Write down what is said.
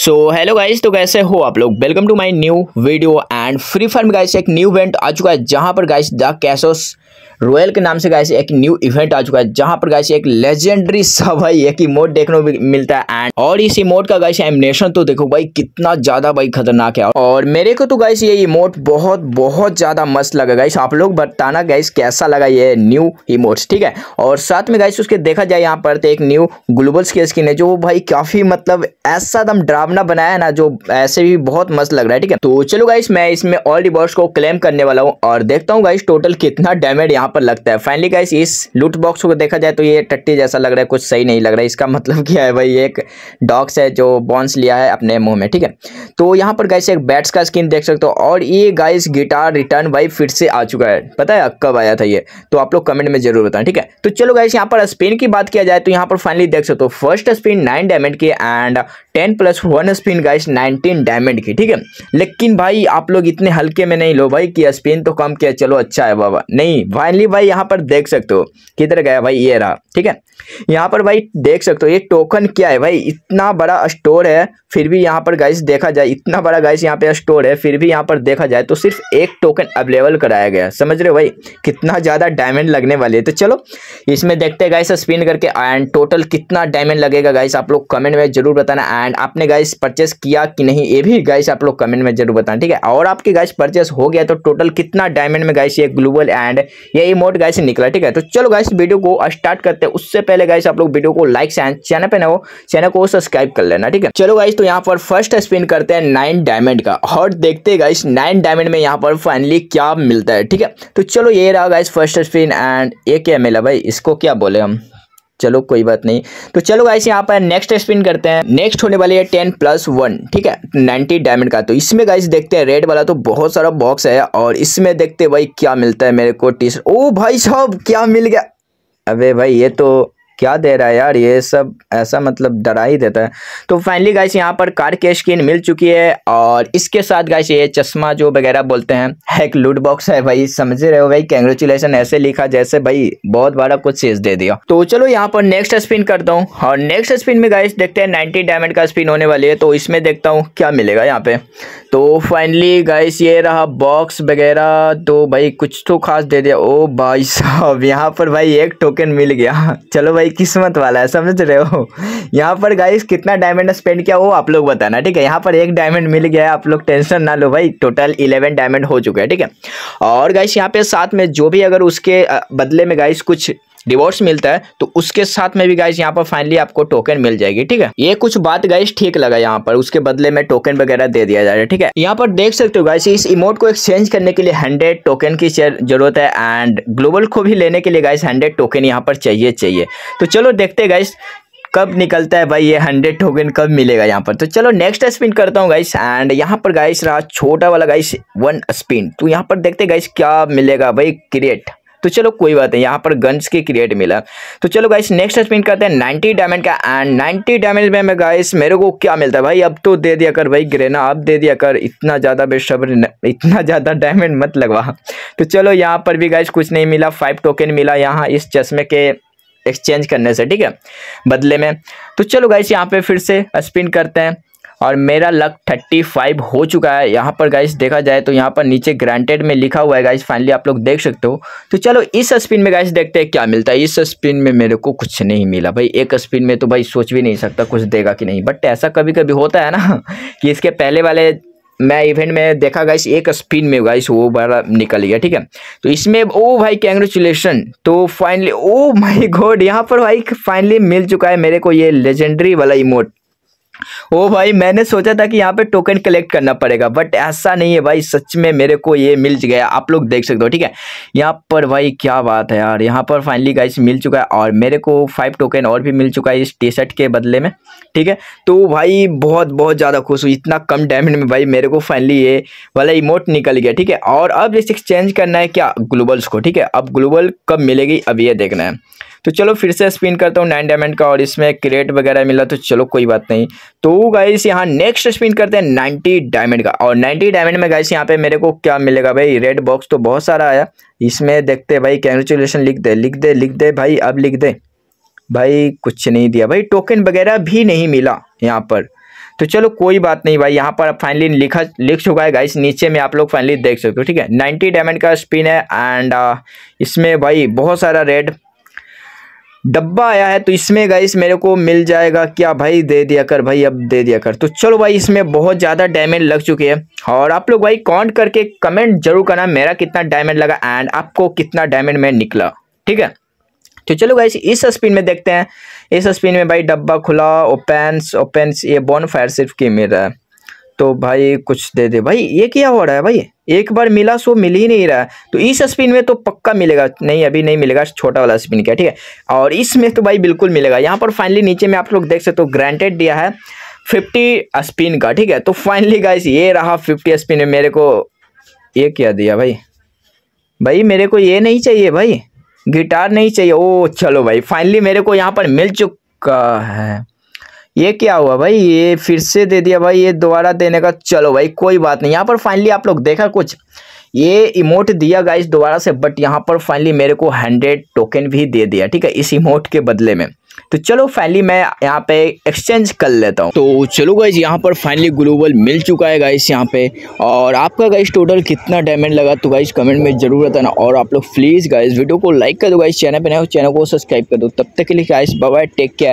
so hello guys तो कैसे हो आप लोग welcome to my new video and free fire में गाइस एक न्यू इवेंट आ चुका है जहां पर गाइस द कैसोस रॉयल के नाम से गाय एक न्यू इवेंट आ चुका है जहां पर गाय एक लेजेंडरी सा भाई एक इमोट देखने को मिलता है एंड और इस इमोट का गाय एमिनेशन तो देखो भाई कितना ज्यादा भाई खतरनाक है और मेरे को तो से ये इमोट बहुत बहुत ज्यादा मस्त लगा गाइस आप लोग बताना गाइस कैसा लगा ये न्यू इमोट्स ठीक है और साथ में गाइस उसके देखा जाए यहाँ पर तो एक न्यू ग्लोबल्स स्केल स्किन है जो भाई काफी मतलब ऐसा दम ड्रावना बनाया है ना जो ऐसे भी बहुत मस्त लग रहा है ठीक है तो चलो गाइस मैं इसमें ऑल रिवॉर्ड्स को क्लेम करने वाला हूँ और देखता हूँ गाइस टोटल कितना डैमेज यहाँ पर लगता है फाइनली गाइस इस लूट बॉक्स को देखा जाए तो ये टट्टी जैसा लग रहा है कुछ सही नहीं लग रहा है इसका मतलब क्या है भाई एक डॉक्स है जो बॉन्स लिया है अपने मुंह में ठीक है तो यहाँ पर गाइस एक बैट्स का स्किन देख सकते हो और ये गाइस गिटार रिटर्न भाई फिर से आ चुका है पता है कब आया था ये तो आप लोग कमेंट में जरूर बताएं ठीक है तो चलो गाइस यहाँ पर स्पिन की बात किया जाए तो यहाँ पर फाइनली देख सकते हो फर्स्ट स्पिन नाइन डायमंड की and ten plus one spin guys nineteen diamond की ठीक है लेकिन भाई आप लोग इतने हल्के में नहीं लो भाई कि स्पिन तो कम किया चलो अच्छा है बाबा नहीं भाई फाइनली भाई यहाँ पर देख सकते हो किधर गया भाई ये रहा ठीक है यहाँ पर भाई देख सकते हो ये टोकन क्या है भाई इतना बड़ा स्टोर है फिर भी यहाँ पर गाइस देखा जाए इतना बड़ा गाइस यहाँ पे स्टोर है फिर भी यहाँ पर देखा जाए तो सिर्फ एक टोकन अवेलेबल कराया गया समझ रहे हो भाई कितना ज़्यादा डायमंड लगने वाले है तो चलो इसमें देखते हैं गाइस स्पिन करके एंड टोटल कितना डायमंड लगेगा गाइस आप लोग कमेंट में जरूर बताना एंड आपने गाइस परचेस किया कि नहीं ये भी गाइस आप लोग कमेंट में जरूर बताना ठीक है और आपके गाइस परचेस हो गया तो टोटल कितना डायमंड में गाइस ये ग्लोबल एंड ये नई इमोट से निकला ठीक है तो चलो गाय वीडियो को स्टार्ट करते हैं उससे पहले गाय आप लोग वीडियो को लाइक से चैनल पे ना हो चैनल को सब्सक्राइब कर लेना ठीक है चलो गाइस तो यहाँ पर फर्स्ट स्पिन करते हैं नाइन डायमंड का और देखते गाइस नाइन डायमंड में यहाँ पर फाइनली क्या मिलता है ठीक है तो चलो ये रहा गाइस फर्स्ट स्पिन एंड ये क्या मिला भाई इसको क्या बोले हम चलो कोई बात नहीं तो चलो गाइस यहाँ पर नेक्स्ट स्पिन करते हैं नेक्स्ट होने वाली है टेन प्लस वन ठीक है नाइनटी डायमंड का तो इसमें गाइस देखते हैं रेड वाला तो बहुत सारा बॉक्स है और इसमें देखते भाई क्या मिलता है मेरे को टी ओ भाई साहब क्या मिल गया अबे भाई ये तो क्या दे रहा है यार ये सब ऐसा मतलब डरा ही देता है तो फाइनली गाइस यहाँ पर कार की स्किन मिल चुकी है और इसके साथ गाइस ये चश्मा जो वगैरह बोलते हैं एक लूट बॉक्स है भाई समझ रहे हो भाई कैंग्रेचुलेसन ऐसे लिखा जैसे भाई बहुत बड़ा कुछ चीज दे दिया तो चलो यहाँ पर नेक्स्ट स्पिन करता हूँ और नेक्स्ट स्पिन में गाइस देखते हैं नाइनटी डायमंड का स्पिन होने वाली है तो इसमें देखता हूँ क्या मिलेगा यहाँ पे तो फाइनली गाइस ये रहा बॉक्स वगैरह तो भाई कुछ तो खास दे दिया ओ भाई साहब यहाँ पर भाई एक टोकन मिल गया चलो भाई किस्मत वाला है समझ रहे हो यहाँ पर गाइस कितना डायमंड स्पेंड किया वो आप लोग बताना ठीक है यहाँ पर एक डायमंड मिल गया है आप लोग टेंशन ना लो भाई टोटल इलेवन डायमंड हो चुके हैं ठीक है और गाइस यहाँ पे साथ में जो भी अगर उसके बदले में गाइस कुछ रिवॉर्ड्स मिलता है तो उसके साथ में भी गाइस यहाँ पर फाइनली आपको टोकन मिल जाएगी ठीक है ये कुछ बात गाइस ठीक लगा यहाँ पर उसके बदले में टोकन वगैरह दे दिया जा रहा है ठीक है यहाँ पर देख सकते हो गाइस इस इमोट को एक्सचेंज करने के लिए हंड्रेड टोकन की जरूरत है एंड ग्लोबल को भी लेने के लिए गाइस हंड्रेड टोकन यहाँ पर चाहिए चाहिए तो चलो देखते गाइस कब निकलता है भाई ये हंड्रेड टोकन कब मिलेगा यहाँ पर तो चलो नेक्स्ट स्पिन करता हूँ गाइस एंड यहाँ पर गाइस रहा छोटा वाला गाइस वन स्पिन तो यहाँ पर देखते गाइस क्या मिलेगा भाई क्रिएट तो चलो कोई बात नहीं यहाँ पर गन्स की क्रिएट मिला तो चलो गाइस नेक्स्ट स्पिन करते हैं नाइन्टी डायमंड का एंड नाइन्टी डायमंड में गाइस मेरे को क्या मिलता है भाई अब तो दे दिया कर भाई ग्रेना अब दे दिया कर इतना ज़्यादा बेसब्र इतना ज़्यादा डायमंड मत लगवा तो चलो यहाँ पर भी गाइस कुछ नहीं मिला फाइव टोकन मिला यहाँ इस चश्मे के एक्सचेंज करने से ठीक है बदले में तो चलो गाइस यहाँ पर फिर से स्पिन करते हैं और मेरा लक थर्टी फाइव हो चुका है यहाँ पर गाइस देखा जाए तो यहाँ पर नीचे ग्रांटेड में लिखा हुआ है गाइस फाइनली आप लोग देख सकते हो तो चलो इस स्पिन में गाइस देखते हैं क्या मिलता है इस स्पिन में मेरे को कुछ नहीं मिला भाई एक स्पिन में तो भाई सोच भी नहीं सकता कुछ देगा कि नहीं बट ऐसा कभी कभी होता है ना कि इसके पहले वाले मैं इवेंट में देखा गाइस एक स्पिन में गाइस वो बड़ा निकल गया ठीक है तो इसमें ओ भाई कैंग्रेचुलेसन तो फाइनली ओ माई गॉड यहाँ पर भाई फाइनली मिल चुका है मेरे को ये लेजेंडरी वाला इमोट ओ भाई मैंने सोचा था कि यहाँ पे टोकन कलेक्ट करना पड़ेगा बट ऐसा नहीं है भाई सच में मेरे को ये मिल गया आप लोग देख सकते हो ठीक है यहाँ पर भाई क्या बात है यार यहाँ पर फाइनली गाइस मिल चुका है और मेरे को फाइव टोकन और भी मिल चुका है इस टी शर्ट के बदले में ठीक है तो भाई बहुत बहुत ज़्यादा खुश हुई इतना कम डायमंड में भाई मेरे को फाइनली ये वाला इमोट निकल गया ठीक है और अब इसे एक्सचेंज करना है क्या ग्लोबल्स को ठीक है अब ग्लोबल कब मिलेगी अब ये देखना है तो चलो फिर से स्पिन करता हूँ नाइन डायमंड का और इसमें क्रेट वगैरह मिला तो चलो कोई बात नहीं तो गाइस यहाँ नेक्स्ट स्पिन करते हैं नाइन्टी डायमंड का और नाइन्टी डायमंड में गाइस यहाँ पे मेरे को क्या मिलेगा भाई रेड बॉक्स तो बहुत सारा आया इसमें देखते भाई कैंग्रेचुलेसन लिख दे लिख दे लिख दे भाई अब लिख दे भाई कुछ नहीं दिया भाई टोकन वगैरह भी नहीं मिला यहाँ पर तो चलो कोई बात नहीं भाई यहाँ पर फाइनली लिखा लिख चुका है गाइस नीचे में आप लोग फाइनली देख सकते हो ठीक है 90 डायमंड का स्पिन है एंड uh, इसमें भाई बहुत सारा रेड डब्बा आया है तो इसमें गाइस मेरे को मिल जाएगा क्या भाई दे दिया कर भाई अब दे दिया कर तो चलो भाई इसमें बहुत ज़्यादा डायमंड लग चुके हैं और आप लोग भाई कॉन्ट करके कमेंट जरूर करना मेरा कितना डायमंड लगा एंड आपको कितना डायमंड में निकला ठीक है तो चलो गाइस इस स्पिन में देखते हैं इस स्पिन में भाई डब्बा खुला ओपेंस ओपेंस ये बॉन फायर सिर्फ की मिल रहा है तो भाई कुछ दे दे भाई ये क्या हो रहा है भाई एक बार मिला सो मिल ही नहीं रहा है तो इस स्पिन में तो पक्का मिलेगा नहीं अभी नहीं मिलेगा छोटा वाला स्पिन क्या ठीक है और इसमें तो भाई बिल्कुल मिलेगा यहाँ पर फाइनली नीचे में आप लोग देख सकते हो तो ग्रांटेड दिया है फिफ्टी स्पिन का ठीक है तो फाइनली गाइस ये रहा फिफ्टी स्पिन में मेरे को ये क्या दिया भाई भाई मेरे को ये नहीं चाहिए भाई गिटार नहीं चाहिए ओ चलो भाई फाइनली मेरे को यहाँ पर मिल चुका है ये क्या हुआ भाई ये फिर से दे दिया भाई ये दोबारा देने का चलो भाई कोई बात नहीं यहाँ पर फाइनली आप लोग देखा कुछ ये इमोट दिया गाइस दोबारा से बट यहाँ पर फाइनली मेरे को हंड्रेड टोकन भी दे दिया ठीक है इस इमोट के बदले में तो चलो फाइनली मैं यहाँ पे एक्सचेंज कर लेता हूँ तो चलो गाइज यहाँ पर फाइनली ग्लोबल मिल चुका है गाइस यहाँ पे और आपका गाइस टोटल कितना डैमेज लगा तो गाइस कमेंट में जरूर बताना और आप लोग प्लीज़ गाइस वीडियो को लाइक कर दो गाइस चैनल पे नए हो चैनल को सब्सक्राइब कर दो तब तक के लिए गाइस बाय टेक केयर